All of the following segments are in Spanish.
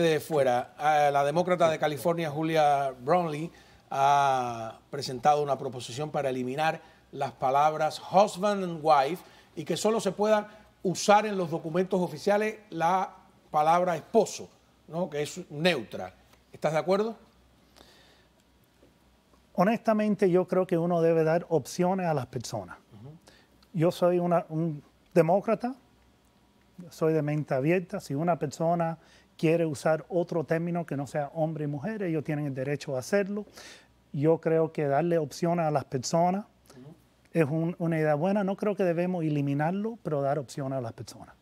de fuera, la demócrata de California, Julia Brownlee, ha presentado una proposición para eliminar las palabras husband and wife y que solo se pueda usar en los documentos oficiales la palabra esposo, que es neutra. ¿Estás de acuerdo? Honestamente, yo creo que uno debe dar opciones a las personas. Yo soy un demócrata, soy de mente abierta. Si una persona quiere usar otro término que no sea hombre y mujer, ellos tienen el derecho a hacerlo. Yo creo que darle opción a las personas es una idea buena. No creo que debemos eliminarlo, pero dar opción a las personas.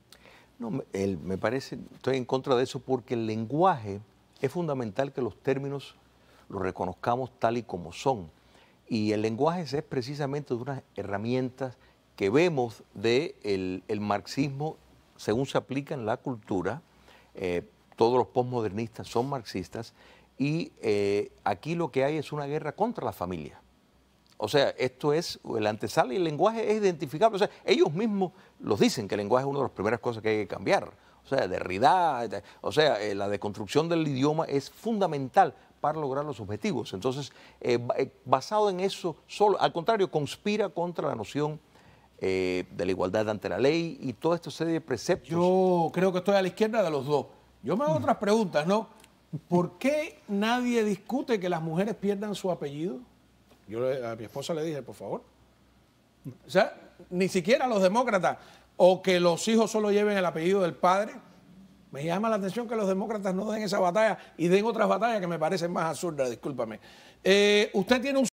No, me parece, estoy en contra de eso porque el lenguaje es fundamental que los términos los reconozcamos tal y como son. Y el lenguaje es precisamente una de unas herramientas que vemos del de el marxismo según se aplica en la cultura, eh, todos los postmodernistas son marxistas y eh, aquí lo que hay es una guerra contra la familia. O sea, esto es, el antesala y el lenguaje es identificable. O sea, ellos mismos los dicen que el lenguaje es una de las primeras cosas que hay que cambiar. O sea, Derrida, o sea, eh, la deconstrucción del idioma es fundamental para lograr los objetivos. Entonces, basado en eso, solo, al contrario, conspira contra la noción eh, de la igualdad ante la ley y todo esto serie de preceptos. Yo creo que estoy a la izquierda de los dos. Yo me hago mm. otras preguntas, ¿no? ¿Por qué nadie discute que las mujeres pierdan su apellido? Yo a mi esposa le dije, por favor. O sea, ni siquiera los demócratas, o que los hijos solo lleven el apellido del padre. Me llama la atención que los demócratas no den esa batalla y den otras batallas que me parecen más absurdas, discúlpame. Eh, usted tiene un